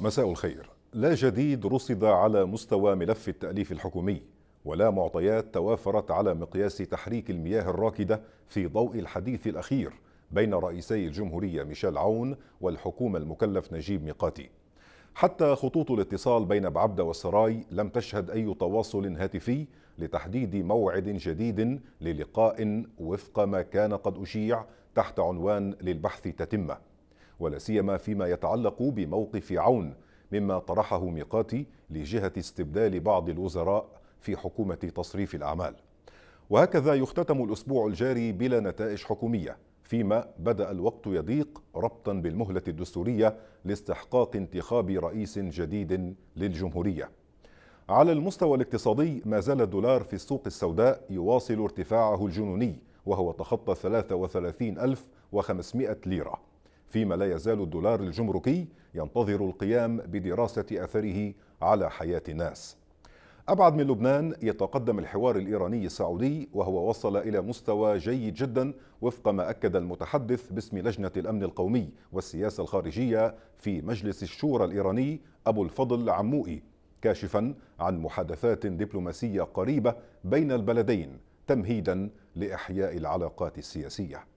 مساء الخير لا جديد رصد على مستوى ملف التأليف الحكومي ولا معطيات توافرت على مقياس تحريك المياه الراكدة في ضوء الحديث الأخير بين رئيسي الجمهورية ميشيل عون والحكومة المكلف نجيب ميقاتي حتى خطوط الاتصال بين بعبدة والسراي لم تشهد أي تواصل هاتفي لتحديد موعد جديد للقاء وفق ما كان قد أشيع تحت عنوان للبحث تتمه ولا سيما فيما يتعلق بموقف عون مما طرحه ميقاتي لجهة استبدال بعض الوزراء في حكومة تصريف الأعمال وهكذا يختتم الأسبوع الجاري بلا نتائج حكومية فيما بدأ الوقت يضيق ربطا بالمهلة الدستورية لاستحقاق انتخاب رئيس جديد للجمهورية على المستوى الاقتصادي ما زال الدولار في السوق السوداء يواصل ارتفاعه الجنوني وهو تخطى 33500 ليرة فيما لا يزال الدولار الجمركي ينتظر القيام بدراسة أثره على حياة الناس أبعد من لبنان يتقدم الحوار الإيراني السعودي وهو وصل إلى مستوى جيد جدا وفق ما أكد المتحدث باسم لجنة الأمن القومي والسياسة الخارجية في مجلس الشورى الإيراني أبو الفضل عموئي كاشفا عن محادثات دبلوماسية قريبة بين البلدين تمهيدا لإحياء العلاقات السياسية